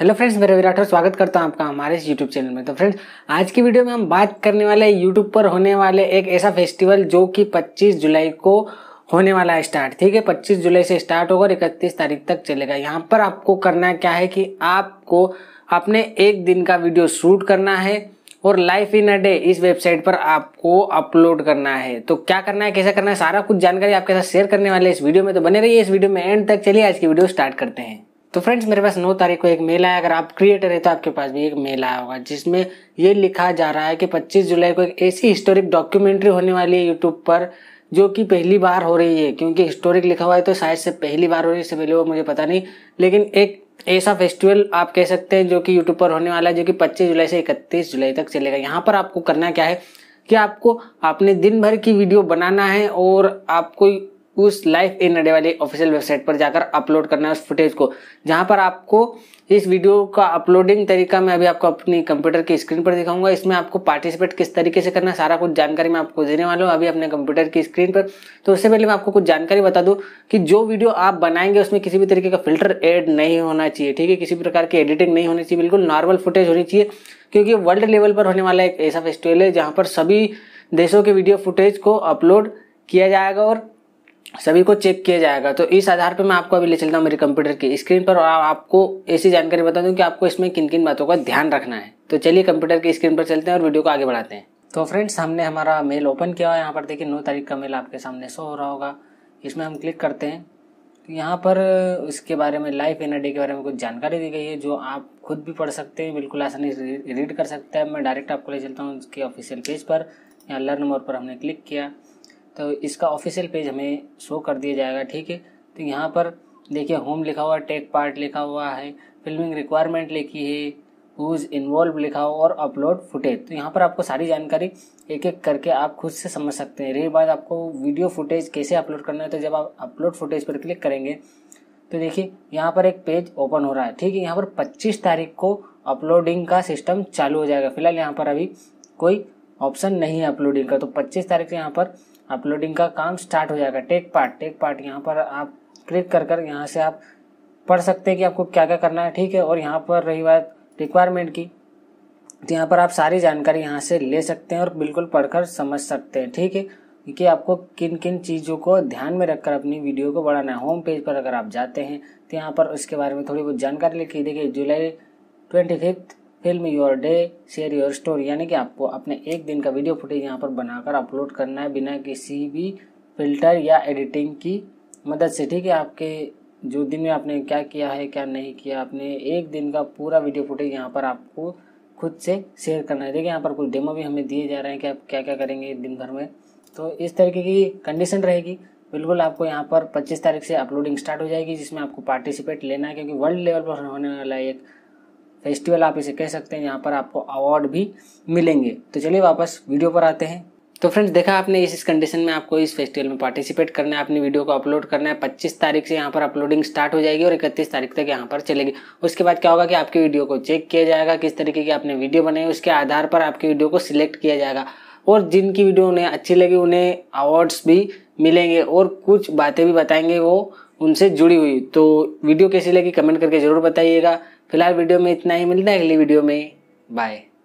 hello friends मेरा विराट राठौर स्वागत करता हूं आपका हमारे इस यूट्यूब चैनल में तो फ्रेंड्स आज की वीडियो में हम बात करने वाले हैं यूट्यूब पर होने वाले एक ऐसा फेस्टिवल जो कि 25 जुलाई को होने वाला है स्टार्ट ठीक है 25 जुलाई से स्टार्ट होगा और इकतीस तारीख तक चलेगा यहाँ पर आपको करना क्या है कि आपको अपने एक दिन का वीडियो शूट करना है और लाइफ इन अ डे इस वेबसाइट पर आपको अपलोड करना है तो क्या करना है कैसा करना है सारा कुछ जानकारी आपके साथ शेयर करने वाले इस वीडियो में तो बने रहिए इस वीडियो में एंड तक चलिए आज की वीडियो स्टार्ट करते हैं तो फ्रेंड्स मेरे पास नौ तारीख को एक मेल आया अगर आप क्रिएटर है तो आपके पास भी एक मेल आया होगा जिसमें ये लिखा जा रहा है कि 25 जुलाई को एक ऐसी हिस्टोरिक डॉक्यूमेंट्री होने वाली है यूट्यूब पर जो कि पहली बार हो रही है क्योंकि हिस्टोरिक लिखा हुआ है तो शायद से पहली बार हो रही है इससे पहले वो मुझे पता नहीं लेकिन एक ऐसा फेस्टिवल आप कह सकते हैं जो कि यूट्यूब पर होने वाला है जो कि पच्चीस जुलाई से इकतीस जुलाई तक चलेगा यहाँ पर आपको करना क्या है कि आपको आपने दिन भर की वीडियो बनाना है और आपको उस लाइफ इन नडे वाले ऑफिशियल वेबसाइट पर जाकर अपलोड करना है उस फुटेज को जहां पर आपको इस वीडियो का अपलोडिंग तरीका मैं अभी आपको अपनी कंप्यूटर की स्क्रीन पर दिखाऊंगा इसमें आपको पार्टिसिपेट किस तरीके से करना है सारा कुछ जानकारी मैं आपको देने वाला हूँ अभी अपने कंप्यूटर की स्क्रीन पर तो उससे पहले मैं आपको कुछ जानकारी बता दूँ कि जो वीडियो आप बनाएंगे उसमें किसी भी तरीके का फिल्टर एड नहीं होना चाहिए ठीक है किसी प्रकार की एडिटिंग नहीं होनी चाहिए बिल्कुल नॉर्मल फुटेज होनी चाहिए क्योंकि वर्ल्ड लेवल पर होने वाला एक ऐसा फेस्टिवल है जहाँ पर सभी देशों के वीडियो फुटेज को अपलोड किया जाएगा और सभी को चेक किया जाएगा तो इस आधार पर मैं आपको अभी ले चलता हूँ मेरे कंप्यूटर की स्क्रीन पर और आपको ऐसी जानकारी बता दूँ कि आपको इसमें किन किन बातों का ध्यान रखना है तो चलिए कंप्यूटर की स्क्रीन पर चलते हैं और वीडियो को आगे बढ़ाते हैं तो फ्रेंड्स हमने हमारा मेल ओपन किया है यहाँ पर देखिए नौ तारीख का मेल आपके सामने शो हो रहा होगा इसमें हम क्लिक करते हैं तो यहाँ पर इसके बारे में लाइफ एन के बारे में कुछ जानकारी दी गई है जो आप खुद भी पढ़ सकते हैं बिल्कुल आसानी रीड कर सकते हैं मैं डायरेक्ट आपको ले चलता हूँ उसके ऑफिशियल पेज पर यहाँ लर्न मोर पर हमने क्लिक किया तो इसका ऑफिशियल पेज हमें शो कर दिया जाएगा ठीक है तो यहाँ पर देखिए होम लिखा हुआ टेक पार्ट लिखा हुआ है फिल्मिंग रिक्वायरमेंट लिखी है हुज इन्वॉल्व लिखा हुआ और अपलोड फुटेज तो यहाँ पर आपको सारी जानकारी एक एक करके आप खुद से समझ सकते हैं रही बात आपको वीडियो फुटेज कैसे अपलोड करना है तो जब आप अपलोड फुटेज पर क्लिक करेंगे तो देखिए यहाँ पर एक पेज ओपन हो रहा है ठीक है यहाँ पर 25 तारीख को अपलोडिंग का सिस्टम चालू हो जाएगा फिलहाल यहाँ पर अभी कोई ऑप्शन नहीं है अपलोडिंग का तो 25 तारीख से यहाँ पर अपलोडिंग का काम स्टार्ट हो जाएगा टेक पार्ट टेक पार्ट यहाँ पर आप क्लिक कर कर यहाँ से आप पढ़ सकते हैं कि आपको क्या क्या करना है ठीक है और यहाँ पर रही बात रिक्वायरमेंट की तो यहाँ पर आप सारी जानकारी यहाँ से ले सकते हैं और बिल्कुल पढ़कर समझ सकते हैं ठीक है कि आपको किन किन चीज़ों को ध्यान में रखकर अपनी वीडियो को बढ़ाना है होम पेज पर अगर आप जाते हैं तो यहाँ पर उसके बारे में थोड़ी बहुत जानकारी लिखी देखिए July twenty fifth film your day share your story यानी कि आपको अपने एक दिन का वीडियो फुटेज यहाँ पर बनाकर अपलोड करना है बिना किसी भी फिल्टर या एडिटिंग की मदद से ठीक है आपके जो दिन में आपने क्या किया है क्या नहीं किया आपने एक दिन का पूरा वीडियो फुटेज यहाँ पर आपको खुद से शेयर करना है देखिए यहाँ पर कुछ डेमो भी हमें दिए जा रहे हैं कि आप क्या क्या करेंगे दिन भर में तो इस तरीके की कंडीशन रहेगी बिल्कुल आपको यहाँ पर 25 तारीख से अपलोडिंग स्टार्ट हो जाएगी जिसमें आपको पार्टिसिपेट लेना है क्योंकि वर्ल्ड लेवल पर होने वाला एक फेस्टिवल आप इसे कह सकते हैं यहाँ पर आपको अवार्ड भी मिलेंगे तो चलिए वापस वीडियो पर आते हैं तो फ्रेंड्स देखा आपने इस कंडीशन में आपको इस फेस्टिवल में पार्टिसिपेट करना है अपनी वीडियो को अपलोड करना है पच्चीस तारीख से यहाँ पर अपलोडिंग स्टार्ट हो जाएगी और इकतीस तारीख तक यहाँ पर चलेगी उसके बाद क्या होगा कि आपकी वीडियो को चेक किया जाएगा किस तरीके की आपने वीडियो बनाई उसके आधार पर आपकी वीडियो को सिलेक्ट किया जाएगा और जिनकी वीडियो उन्हें अच्छी लगी उन्हें अवार्ड्स भी मिलेंगे और कुछ बातें भी बताएंगे वो उनसे जुड़ी हुई तो वीडियो कैसी लगी कमेंट करके ज़रूर बताइएगा फिलहाल वीडियो में इतना ही मिलता है अगली वीडियो में बाय